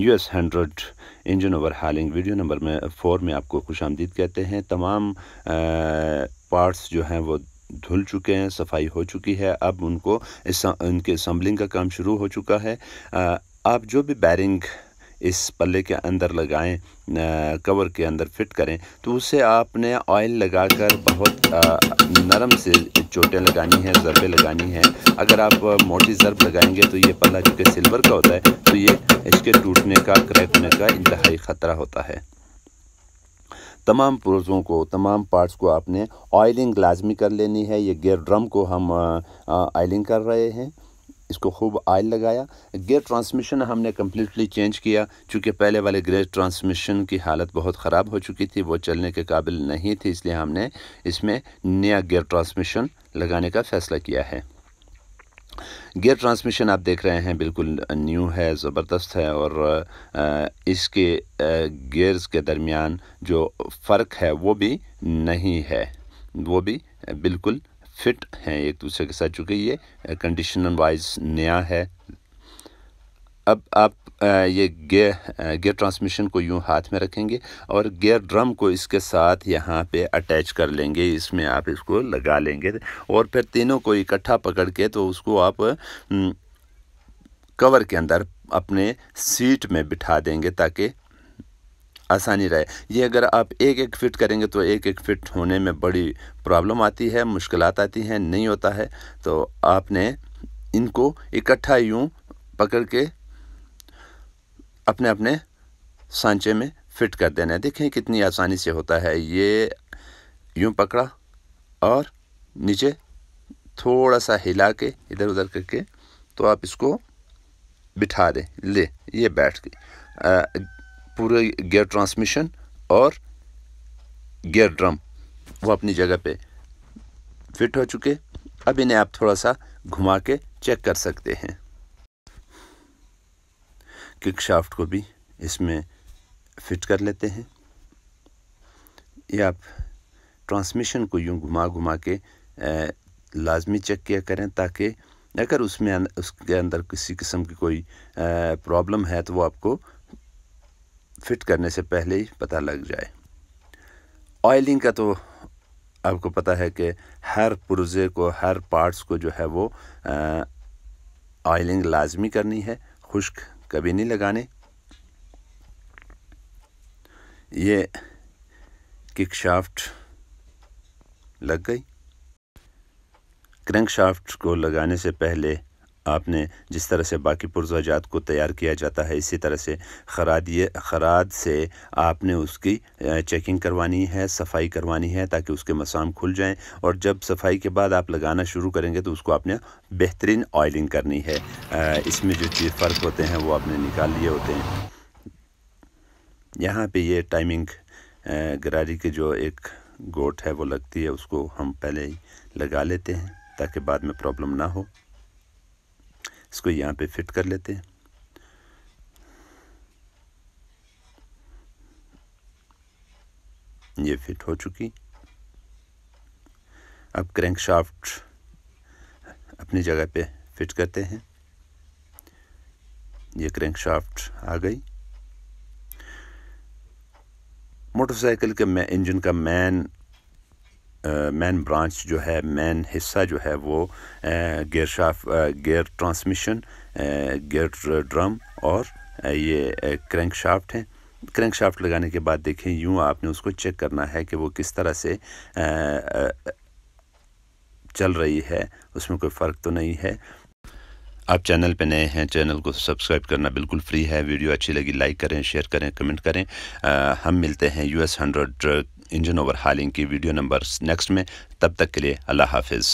you S hundred engine overhauling video number में four में आपको खुश आमदीद कहते हैं तमाम पार्ट्स जो हैं वो धुल चुके हैं सफाई हो चुकी है अब उनको इस, उनके असम्बलिंग का काम शुरू हो चुका है आप जो भी बैरिंग इस पल्ले के अंदर लगाएं कवर के अंदर फिट करें तो उसे आपने ऑयल लगाकर बहुत नरम से चोटें लगानी हैं ज़रबें लगानी हैं अगर आप मोटी ज़रब लगाएंगे तो ये पल्ला चूँकि सिल्वर का होता है तो ये इसके टूटने का क्रैक होने का इंतहाई ख़तरा होता है तमाम पुरजों को तमाम पार्ट्स को आपने ऑयलिंग लाजमी कर लेनी है ये गेयर ड्रम को हम ऑयलिंग कर रहे हैं इसको खूब आयल लगाया गियर ट्रांसमिशन हमने कम्प्लीटली चेंज किया चूँकि पहले वाले गियर ट्रांसमिशन की हालत बहुत ख़राब हो चुकी थी वो चलने के काबिल नहीं थी इसलिए हमने इसमें नया गियर ट्रांसमिशन लगाने का फ़ैसला किया है गियर ट्रांसमिशन आप देख रहे हैं बिल्कुल न्यू है ज़बरदस्त है और इसके गियर्स के दरमियान जो फ़र्क है वो भी नहीं है वो भी बिल्कुल फिट हैं एक दूसरे के साथ चूँकि ये कंडीशन वाइज नया है अब आप ये गेयर गेयर ट्रांसमिशन को यूँ हाथ में रखेंगे और गेयर ड्रम को इसके साथ यहाँ पे अटैच कर लेंगे इसमें आप इसको लगा लेंगे और फिर तीनों को इकट्ठा पकड़ के तो उसको आप कवर के अंदर अपने सीट में बिठा देंगे ताकि आसानी रहे ये अगर आप एक एक फिट करेंगे तो एक एक फिट होने में बड़ी प्रॉब्लम आती है मुश्किल आती हैं नहीं होता है तो आपने इनको इकट्ठा यूँ पकड़ के अपने अपने सांचे में फिट कर देना है देखें कितनी आसानी से होता है ये यूँ पकड़ा और नीचे थोड़ा सा हिला के इधर उधर करके तो आप इसको बिठा दें ले ये बैठ के पूरे गियर ट्रांसमिशन और गियर ड्रम वो अपनी जगह पे फिट हो चुके अब इन्हें आप थोड़ा सा घुमा के चेक कर सकते हैं किक शाफ्ट को भी इसमें फिट कर लेते हैं ये आप ट्रांसमिशन को यूं घुमा घुमा के लाजमी चेक किया करें ताकि अगर उसमें उसके अंदर किसी किस्म की कोई प्रॉब्लम है तो वो आपको फिट करने से पहले ही पता लग जाए ऑयलिंग का तो आपको पता है कि हर पुर्जे को हर पार्ट्स को जो है वो ऑयलिंग लाजमी करनी है खुश्क कभी नहीं लगाने ये किक शाफ्ट लग गई क्रैंक शाफ्ट को लगाने से पहले आपने जिस तरह से बाकी पुरजाजात को तैयार किया जाता है इसी तरह से खरादिए खराद से आपने उसकी चेकिंग करवानी है सफाई करवानी है ताकि उसके मसाम खुल जाएं और जब सफाई के बाद आप लगाना शुरू करेंगे तो उसको आपने बेहतरीन ऑयलिंग करनी है इसमें जो चीज़ फ़र्क होते हैं वो आपने निकाल लिए होते हैं यहाँ पे ये टाइमिंग गरारी के जो एक गोट है वो लगती है उसको हम पहले ही लगा लेते हैं ताकि बाद में प्रॉब्लम ना हो इसको यहाँ पे फिट कर लेते हैं ये फिट हो चुकी अब क्रैंक शाफ्ट अपनी जगह पे फिट करते हैं ये क्रैंक शाफ्ट आ गई मोटरसाइकिल के इंजन का मैन मैन ब्रांच जो है मैन हिस्सा जो है वो gear shaft gear transmission gear drum और ये क्रैंक शाफ्ट हैं क्रैंक शाफ्ट लगाने के बाद देखें यूँ आपने उसको चेक करना है कि वो किस तरह से चल रही है उसमें कोई फ़र्क तो नहीं है आप चैनल पर नए हैं चैनल को सब्सक्राइब करना बिल्कुल फ्री है वीडियो अच्छी लगी लाइक करें शेयर करें कमेंट करें आ, हम मिलते हैं यूएस हंड्रेड इंजन ओवरहालिंग की वीडियो नंबर नेक्स्ट में तब तक के लिए अल्लाह हाफिज़